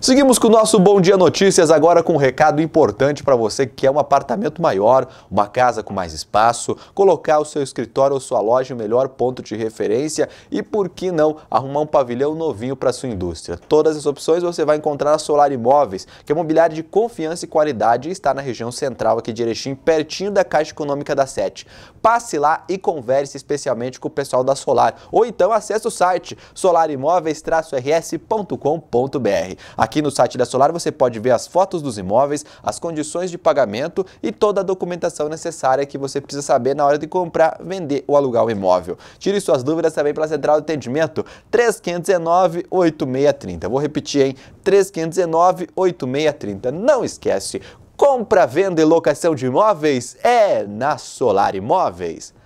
Seguimos com o nosso Bom Dia Notícias agora com um recado importante para você que quer um apartamento maior, uma casa com mais espaço, colocar o seu escritório ou sua loja no melhor ponto de referência e, por que não, arrumar um pavilhão novinho para sua indústria. Todas as opções você vai encontrar na Solar Imóveis, que é imobiliário de confiança e qualidade e está na região central aqui de Erechim, pertinho da Caixa Econômica da Sete. Passe lá e converse especialmente com o pessoal da Solar ou então acesse o site solarimóveis-rs.com.br. Aqui no site da Solar você pode ver as fotos dos imóveis, as condições de pagamento e toda a documentação necessária que você precisa saber na hora de comprar, vender ou alugar o um imóvel. Tire suas dúvidas também pela central de atendimento 3519 8630. Vou repetir, hein? 3519 8630. Não esquece, compra, venda e locação de imóveis é na Solar Imóveis.